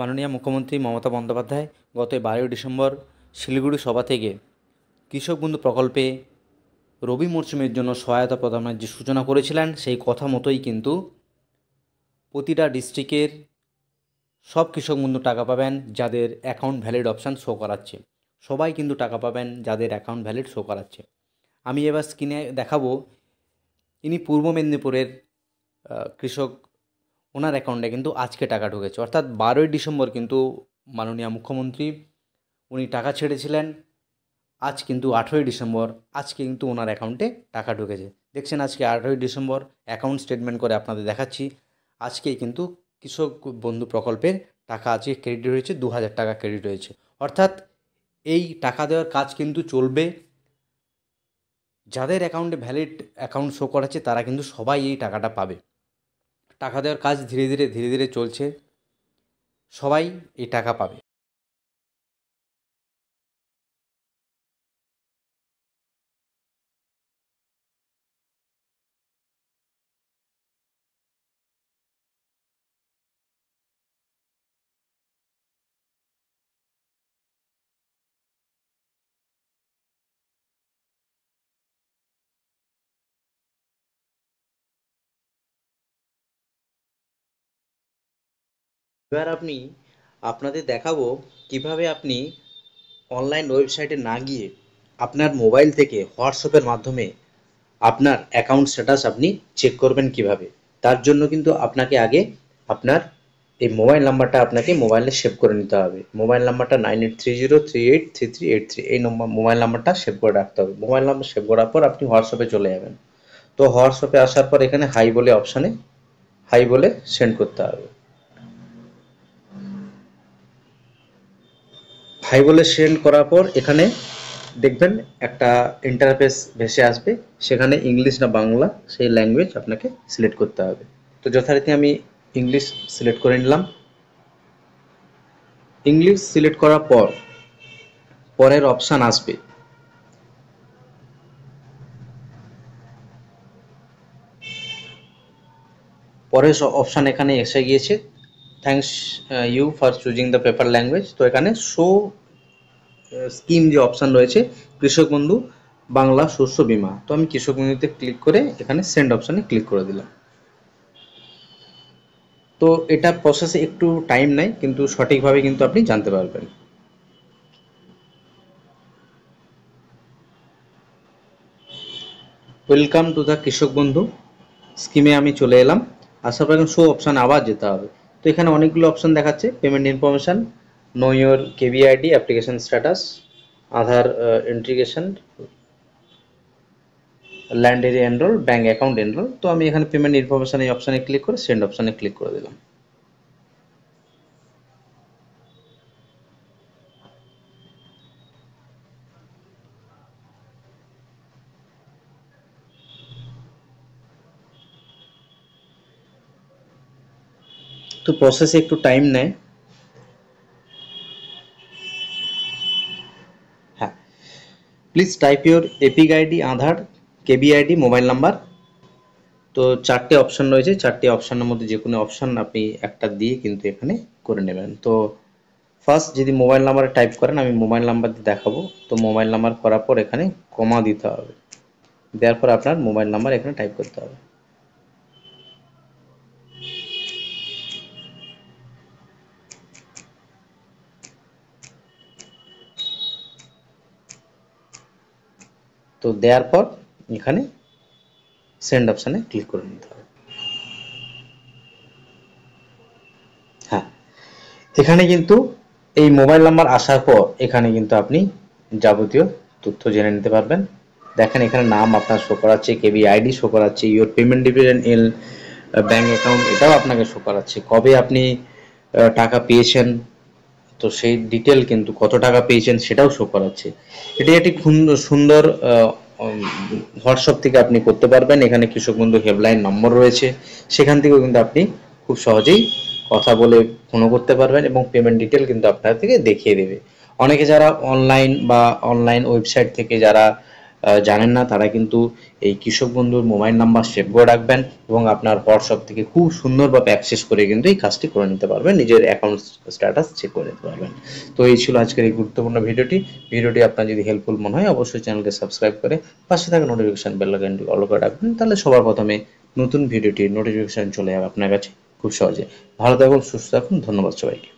মাননীয় মুখ্যমন্ত্রী মমতা বন্দ্যোপাধ্যায় গত বারোই ডিসেম্বর শিলিগুড়ি সভা থেকে কৃষক বন্ধু প্রকল্পে রবি মরশুমের জন্য সহায়তা প্রদানের যে সূচনা করেছিলেন সেই কথা মতোই কিন্তু প্রতিটা ডিস্ট্রিক্টের সব কৃষক বন্ধু টাকা পাবেন যাদের অ্যাকাউন্ট ভ্যালিড অপশান শো করাচ্ছে সবাই কিন্তু টাকা পাবেন যাদের অ্যাকাউন্ট ভ্যালিড শো করাচ্ছে আমি এবার স্ক্রিনে দেখাবো ইনি পূর্ব মেদিনীপুরের কৃষক ওনার অ্যাকাউন্টে কিন্তু আজকে টাকা ঢুকেছে অর্থাৎ বারোই ডিসেম্বর কিন্তু মাননীয় মুখ্যমন্ত্রী উনি টাকা ছেড়েছিলেন আজ কিন্তু আঠেরোই ডিসেম্বর আজকে কিন্তু ওনার অ্যাকাউন্টে টাকা ঢুকেছে দেখছেন আজকে আঠেরোই ডিসেম্বর অ্যাকাউন্ট স্টেটমেন্ট করে আপনাদের দেখাচ্ছি আজকেই কিন্তু কৃষক বন্ধু প্রকল্পের টাকা আজকে ক্রেডিট হয়েছে দু হাজার টাকা ক্রেডিট হয়েছে অর্থাৎ এই টাকা দেওয়ার কাজ কিন্তু চলবে যাদের অ্যাকাউন্টে ভ্যালিড অ্যাকাউন্ট শো করাচ্ছে তারা কিন্তু সবাই এই টাকাটা পাবে টাকা দেওয়ার কাজ ধীরে ধীরে ধীরে ধীরে চলছে সবাই এই টাকা পাবে এবার আপনি আপনাদের দেখাবো কিভাবে আপনি অনলাইন ওয়েবসাইটে না গিয়ে আপনার মোবাইল থেকে হোয়াটসঅ্যাপের মাধ্যমে আপনার অ্যাকাউন্ট স্ট্যাটাস আপনি চেক করবেন কিভাবে তার জন্য কিন্তু আপনাকে আগে আপনার এই মোবাইল নাম্বারটা আপনাকে মোবাইলে সেভ করে নিতে হবে মোবাইল নাম্বারটা nine eight three zero three eight three three eight three এই নম্বর মোবাইল নাম্বারটা সেভ করে রাখতে হবে মোবাইল নাম্বার সেভ করার পর আপনি হোয়াটসঅ্যাপে চলে যাবেন তো হোয়াটসঅ্যাপে আসার পর এখানে হাই বলে অপশানে হাই বলে সেন্ড করতে হবে হাই বলে সেন্ড করার পর এখানে দেখবেন একটা ইন্টারফেস ভেসে আসবে সেখানে ইংলিশ না বাংলা সেই ল্যাঙ্গুয়েজ আপনাকে সিলেক্ট করতে হবে তো যথারীতি আমি ইংলিশ সিলেক্ট করে নিলাম ইংলিশ সিলেক্ট করার পর পরের অপশান আসবে পরের অপশান এখানে এসে গিয়েছে thanks you for choosing the paper language তো এখানে শো স্কিম যে অপশান রয়েছে কৃষক বন্ধু বাংলা শস্য বিমা তো আমি কৃষক বন্ধুতে ক্লিক করে এখানে সেন্ড অপশানে ক্লিক করে দিলাম তো এটা প্রসেসে একটু টাইম নেয় কিন্তু সঠিকভাবে কিন্তু আপনি জানতে পারবেন ওয়েলকাম টু দ্য কৃষক বন্ধু স্কিমে আমি চলে এলাম আসার পর শো অপশান আবার যেতে হবে তো এখানে অনেকগুলো অপশান দেখাচ্ছে payment information know your KVID application status, Aadhaar uh, integration, land area enrol bank account enrol তো আমি এখানে পেমেন্ট ইনফরমেশন এই অপশানে ক্লিক করে সেন্ড অপশানে ক্লিক করে দিলাম তো প্রসেসে একটু টাইম নেয় please type your EPIC ID Aadhaar KB ID mobile number তো চারটে অপশান রয়েছে চারটি অপশানের মধ্যে যে কোনো অপশান আপনি একটা দিয়ে কিন্তু এখানে করে নেবেন তো ফার্স্ট যদি মোবাইল নাম্বারে টাইপ করেন আমি মোবাইল নাম্বার দিয়ে দেখাবো তো মোবাইল নাম্বার করার পর এখানে কমা দিতে হবে দেওয়ার পর আপনার মোবাইল নাম্বার এখানে টাইপ করতে হবে তো দেওয়ার পর এখানে সেন্ড অপশানে ক্লিক করে নিতে হবে হ্যাঁ এখানে কিন্তু এই মোবাইল নাম্বার আসার পর এখানে কিন্তু আপনি যাবতীয় তথ্য জেনে নিতে পারবেন দেখেন এখানে নাম আপনার শো করাচ্ছে কেবি আইডি শো করাচ্ছে your payment dividend L bank account এটাও আপনাকে শো করাচ্ছে কবে আপনি টাকা পেয়েছেন তো সেই ডিটেল কিন্তু কত টাকা পেয়েছেন সেটাও শো করাচ্ছে এটি একটি সুন্দর হোয়াটসঅ্যাপ থেকে আপনি করতে পারবেন এখানে কৃষক বন্ধু হেল্পলাইন নম্বর রয়েছে সেখান থেকেও কিন্তু আপনি খুব সহজেই কথা বলে ফোনও করতে পারবেন এবং পেমেন্ট ডিটেল কিন্তু আপনার থেকে দেখিয়ে দেবে অনেকে যারা অনলাইন বা অনলাইন ওয়েবসাইট থেকে যারা জানেন না তারা কিন্তু এই কৃষক বন্ধুর মোবাইল নাম্বার সেভ করে রাখবেন এবং আপনার হোয়াটসঅ্যাপ থেকে খুব সুন্দরভাবে অ্যাক্সেস করে কিন্তু এই কাজটি করে নিতে পারবেন নিজের অ্যাকাউন্ট স্ট্যাটাস চেক করে নিতে পারবেন তো এই ছিল আজকের এই গুরুত্বপূর্ণ ভিডিওটি ভিডিওটি আপনার যদি হেল্পফুল মনে হয় অবশ্যই চ্যানেলকে সাবস্ক্রাইব করে পাশে থাকা নোটিফিকেশান বেলাকানটি অল করে রাখবেন তাহলে সবার প্রথমে নতুন ভিডিওটির নোটিফিকেশান চলে যাবে আপনার কাছে খুব সহজে ভালো থাকুন সুস্থ থাকুন ধন্যবাদ সবাইকে